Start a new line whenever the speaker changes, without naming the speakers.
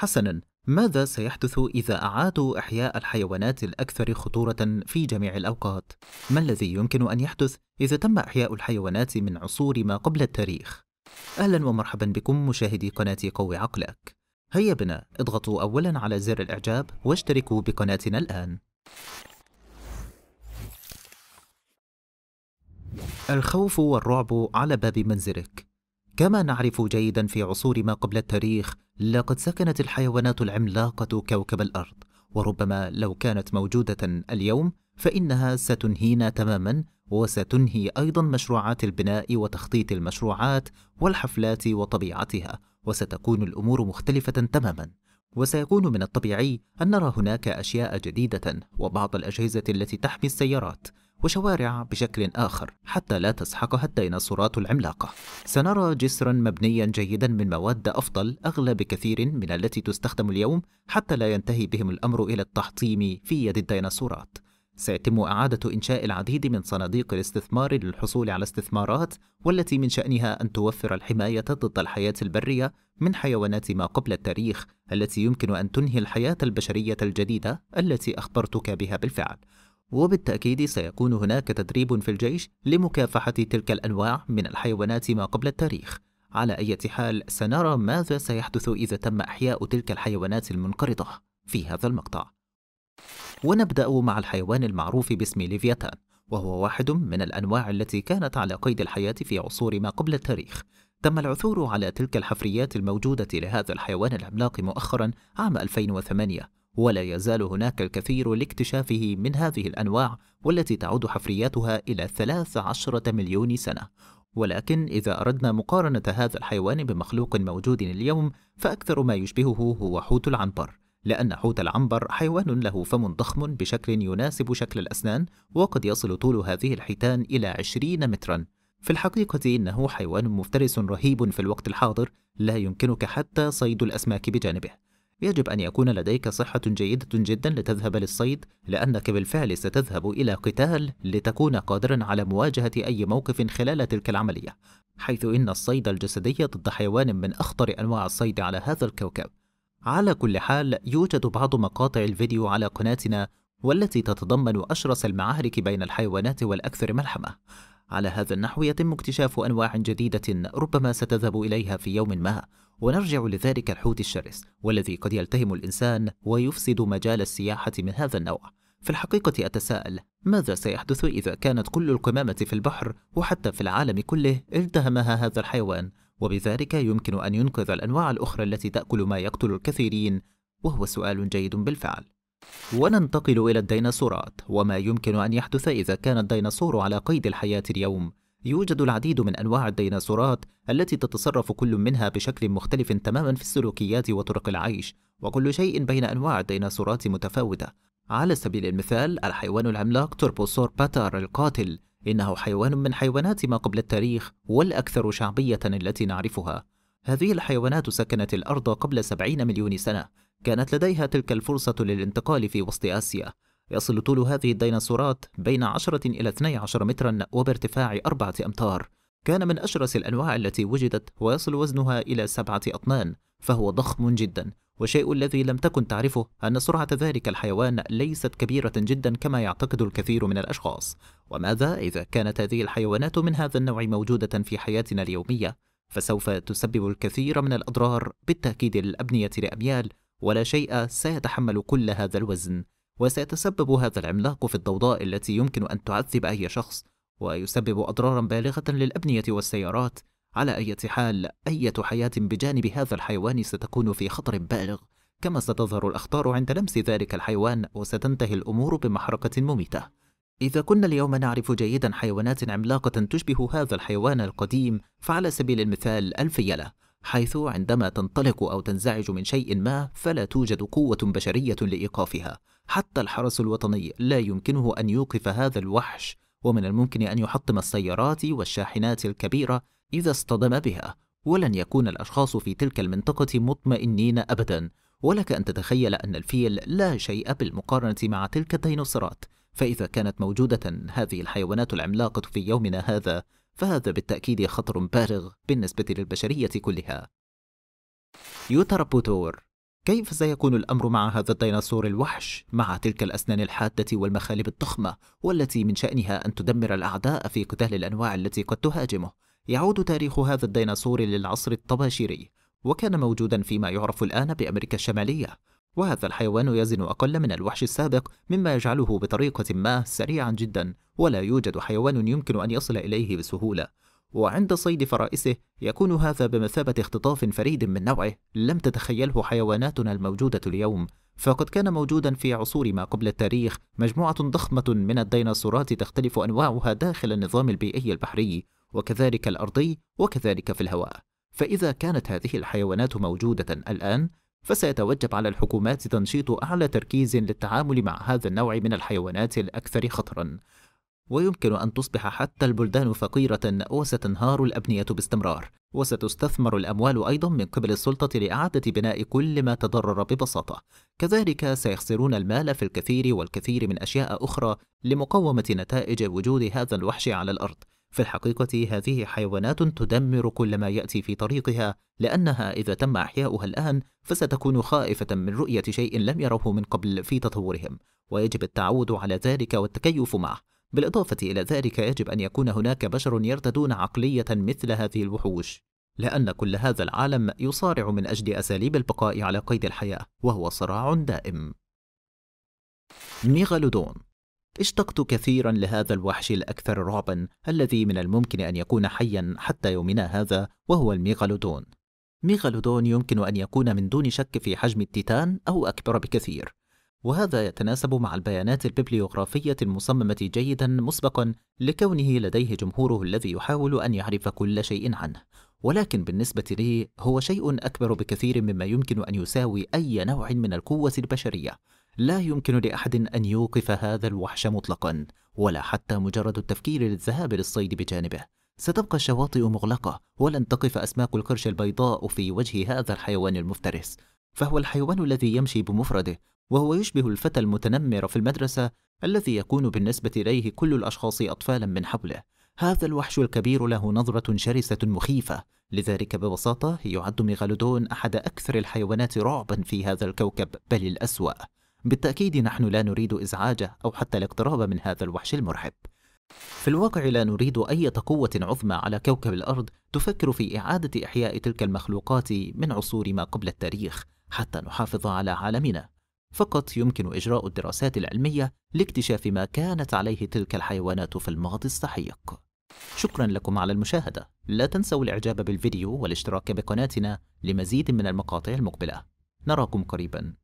حسنا ماذا سيحدث إذا أعادوا إحياء الحيوانات الأكثر خطورة في جميع الأوقات؟ ما الذي يمكن أن يحدث إذا تم إحياء الحيوانات من عصور ما قبل التاريخ؟ أهلا ومرحبا بكم مشاهدي قناة قوي عقلك هيا بنا اضغطوا أولا على زر الإعجاب واشتركوا بقناتنا الآن الخوف والرعب على باب منزلك كما نعرف جيدا في عصور ما قبل التاريخ لقد سكنت الحيوانات العملاقة كوكب الأرض، وربما لو كانت موجودة اليوم فإنها ستنهينا تماما وستنهي أيضا مشروعات البناء وتخطيط المشروعات والحفلات وطبيعتها، وستكون الأمور مختلفة تماما. وسيكون من الطبيعي أن نرى هناك أشياء جديدة وبعض الأجهزة التي تحمي السيارات، وشوارع بشكل آخر حتى لا تسحقها الديناصورات العملاقة سنرى جسرا مبنيا جيدا من مواد أفضل أغلى بكثير من التي تستخدم اليوم حتى لا ينتهي بهم الأمر إلى التحطيم في يد الديناصورات سيتم إعادة إنشاء العديد من صناديق الاستثمار للحصول على استثمارات والتي من شأنها أن توفر الحماية ضد الحياة البرية من حيوانات ما قبل التاريخ التي يمكن أن تنهي الحياة البشرية الجديدة التي أخبرتك بها بالفعل وبالتأكيد سيكون هناك تدريب في الجيش لمكافحة تلك الأنواع من الحيوانات ما قبل التاريخ على أي حال سنرى ماذا سيحدث إذا تم إحياء تلك الحيوانات المنقرضة في هذا المقطع ونبدأ مع الحيوان المعروف باسم ليفياتان وهو واحد من الأنواع التي كانت على قيد الحياة في عصور ما قبل التاريخ تم العثور على تلك الحفريات الموجودة لهذا الحيوان العملاق مؤخرا عام 2008 ولا يزال هناك الكثير لاكتشافه من هذه الأنواع والتي تعود حفرياتها إلى 13 مليون سنة ولكن إذا أردنا مقارنة هذا الحيوان بمخلوق موجود اليوم فأكثر ما يشبهه هو حوت العنبر لأن حوت العنبر حيوان له فم ضخم بشكل يناسب شكل الأسنان وقد يصل طول هذه الحيتان إلى 20 متراً في الحقيقة إنه حيوان مفترس رهيب في الوقت الحاضر لا يمكنك حتى صيد الأسماك بجانبه يجب أن يكون لديك صحة جيدة جدا لتذهب للصيد لأنك بالفعل ستذهب إلى قتال لتكون قادرا على مواجهة أي موقف خلال تلك العملية حيث إن الصيد الجسدي ضد حيوان من أخطر أنواع الصيد على هذا الكوكب على كل حال يوجد بعض مقاطع الفيديو على قناتنا والتي تتضمن أشرس المعارك بين الحيوانات والأكثر ملحمة على هذا النحو يتم اكتشاف أنواع جديدة ربما ستذهب إليها في يوم ما ونرجع لذلك الحوت الشرس والذي قد يلتهم الإنسان ويفسد مجال السياحة من هذا النوع في الحقيقة أتساءل ماذا سيحدث إذا كانت كل القمامة في البحر وحتى في العالم كله التهمها هذا الحيوان وبذلك يمكن أن ينقذ الأنواع الأخرى التي تأكل ما يقتل الكثيرين وهو سؤال جيد بالفعل وننتقل إلى الديناصورات وما يمكن أن يحدث إذا كان الديناصور على قيد الحياة اليوم يوجد العديد من أنواع الديناصورات التي تتصرف كل منها بشكل مختلف تماما في السلوكيات وطرق العيش وكل شيء بين أنواع الديناصورات متفاوتة على سبيل المثال الحيوان العملاق تربوسور باتار القاتل إنه حيوان من حيوانات ما قبل التاريخ والأكثر شعبية التي نعرفها هذه الحيوانات سكنت الأرض قبل 70 مليون سنة كانت لديها تلك الفرصة للانتقال في وسط آسيا يصل طول هذه الديناصورات بين 10 إلى 12 مترا وبارتفاع أربعة أمتار كان من أشرس الأنواع التي وجدت ويصل وزنها إلى سبعة أطنان فهو ضخم جدا والشيء الذي لم تكن تعرفه أن سرعة ذلك الحيوان ليست كبيرة جدا كما يعتقد الكثير من الأشخاص وماذا إذا كانت هذه الحيوانات من هذا النوع موجودة في حياتنا اليومية فسوف تسبب الكثير من الأضرار بالتأكيد للأبنية لأميال ولا شيء سيتحمل كل هذا الوزن وسيتسبب هذا العملاق في الضوضاء التي يمكن أن تعذب أي شخص ويسبب أضرارا بالغة للأبنية والسيارات على أي حال أي حياة بجانب هذا الحيوان ستكون في خطر بالغ كما ستظهر الأخطار عند لمس ذلك الحيوان وستنتهي الأمور بمحرقة مميتة إذا كنا اليوم نعرف جيدا حيوانات عملاقة تشبه هذا الحيوان القديم فعلى سبيل المثال الفيلة حيث عندما تنطلق أو تنزعج من شيء ما فلا توجد قوة بشرية لإيقافها حتى الحرس الوطني لا يمكنه أن يوقف هذا الوحش ومن الممكن أن يحطم السيارات والشاحنات الكبيرة إذا اصطدم بها ولن يكون الأشخاص في تلك المنطقة مطمئنين أبدا ولك أن تتخيل أن الفيل لا شيء بالمقارنة مع تلك الديناصورات فإذا كانت موجودة هذه الحيوانات العملاقة في يومنا هذا فهذا بالتأكيد خطر بالغ بالنسبة للبشرية كلها. يوتربوتور كيف سيكون الأمر مع هذا الديناصور الوحش مع تلك الأسنان الحادة والمخالب الضخمة والتي من شأنها أن تدمر الأعداء في قتال الأنواع التي قد تهاجمه؟ يعود تاريخ هذا الديناصور للعصر الطباشيري وكان موجودا فيما يعرف الآن بأمريكا الشمالية وهذا الحيوان يزن أقل من الوحش السابق مما يجعله بطريقة ما سريعا جدا ولا يوجد حيوان يمكن أن يصل إليه بسهولة وعند صيد فرائسه يكون هذا بمثابة اختطاف فريد من نوعه لم تتخيله حيواناتنا الموجودة اليوم فقد كان موجودا في عصور ما قبل التاريخ مجموعة ضخمة من الديناصورات تختلف أنواعها داخل النظام البيئي البحري وكذلك الأرضي وكذلك في الهواء فإذا كانت هذه الحيوانات موجودة الآن فسيتوجب على الحكومات تنشيط أعلى تركيز للتعامل مع هذا النوع من الحيوانات الأكثر خطرًا، ويمكن أن تصبح حتى البلدان فقيرة وستنهار الأبنية باستمرار، وستستثمر الأموال أيضا من قبل السلطة لإعادة بناء كل ما تضرر ببساطة، كذلك سيخسرون المال في الكثير والكثير من أشياء أخرى لمقاومة نتائج وجود هذا الوحش على الأرض، في الحقيقة هذه حيوانات تدمر كل ما يأتي في طريقها لأنها إذا تم إحياؤها الآن فستكون خائفة من رؤية شيء لم يروه من قبل في تطورهم ويجب التعود على ذلك والتكيف معه بالإضافة إلى ذلك يجب أن يكون هناك بشر يرتدون عقلية مثل هذه الوحوش لأن كل هذا العالم يصارع من أجل أساليب البقاء على قيد الحياة وهو صراع دائم ميغالودون اشتقت كثيرا لهذا الوحش الأكثر رعبا الذي من الممكن أن يكون حيا حتى يومنا هذا وهو الميغالودون ميغالودون يمكن أن يكون من دون شك في حجم التيتان أو أكبر بكثير وهذا يتناسب مع البيانات الببليوغرافية المصممة جيدا مسبقا لكونه لديه جمهوره الذي يحاول أن يعرف كل شيء عنه ولكن بالنسبة لي هو شيء أكبر بكثير مما يمكن أن يساوي أي نوع من القوة البشرية لا يمكن لأحد أن يوقف هذا الوحش مطلقا ولا حتى مجرد التفكير للذهاب للصيد بجانبه ستبقى الشواطئ مغلقة ولن تقف أسماك القرش البيضاء في وجه هذا الحيوان المفترس فهو الحيوان الذي يمشي بمفرده وهو يشبه الفتى المتنمر في المدرسة الذي يكون بالنسبة إليه كل الأشخاص أطفالا من حوله هذا الوحش الكبير له نظرة شرسة مخيفة لذلك ببساطة يعد ميغالودون أحد أكثر الحيوانات رعبا في هذا الكوكب بل الأسوأ بالتأكيد نحن لا نريد إزعاجه أو حتى الاقتراب من هذا الوحش المرعب في الواقع لا نريد أي قوة عظمى على كوكب الأرض تفكر في إعادة إحياء تلك المخلوقات من عصور ما قبل التاريخ حتى نحافظ على عالمنا فقط يمكن إجراء الدراسات العلمية لاكتشاف ما كانت عليه تلك الحيوانات في الماضي السحيق شكرا لكم على المشاهدة لا تنسوا الإعجاب بالفيديو والاشتراك بقناتنا لمزيد من المقاطع المقبلة نراكم قريبا